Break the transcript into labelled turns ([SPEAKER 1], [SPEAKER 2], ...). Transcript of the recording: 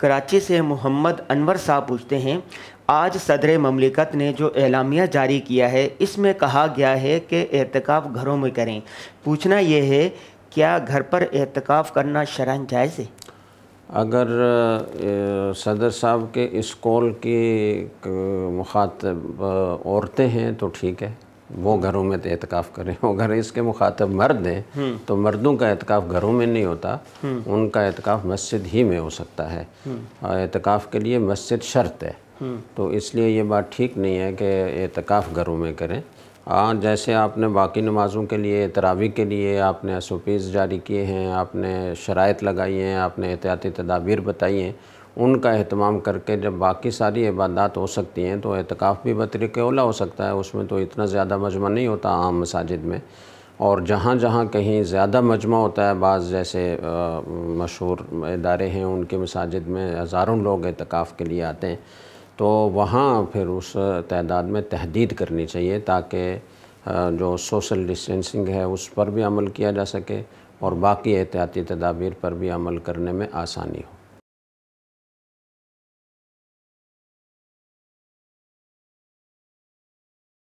[SPEAKER 1] कराची से मोहम्मद अनवर साहब पूछते हैं आज सदर ममलिकत ने जो एलामिया जारी किया है इसमें कहा गया है कि एहतिकाफ़ घरों में करें पूछना यह है क्या घर पर एहतिकाफ़ करना शरण जायज़ है अगर
[SPEAKER 2] सदर साहब के इस कॉल की मुखातब औरतें हैं तो ठीक है वो घरों में तो एहतिकाफ करें अगर इसके मुखातब मर्द हैं हम्म। तो मर्दों का एहतिकाफ घरों में नहीं होता हम्म। उनका एहतिकाफ मस्जिद ही में हो सकता है हम्म। एहतिकाफ के लिए मस्जिद शर्त है तो इसलिए ये बात ठीक नहीं है कि एहतिकाफ घरों में करें हाँ जैसे आपने बाकी नमाज़ों के लिए तरावी के लिए आपने एस जारी किए हैं आपने शराइ लगाई हैं आपने एहतियाती तदाबीर बताई हैं उनका अहतमाम करके जब बाकी सारी इबादत हो सकती हैं तो अहतकाफ़ भी बतरीक ओला हो सकता है उसमें तो इतना ज़्यादा मजमा नहीं होता आम मसाजिद में और जहाँ जहाँ कहीं ज़्यादा मजमा होता है बाज़ जैसे मशहूर इदारे हैं उनके मसाजिद में हज़ारों लोग अहतकाफ़ के लिए आते हैं तो वहाँ फिर उस तदाद में तहदीद करनी चाहिए ताकि जो सोशल डिस्टेंसिंग है उस पर भी अमल किया
[SPEAKER 1] जा सके और बाकी एहतियाती तदाबीर पर भी अमल करने में आसानी हो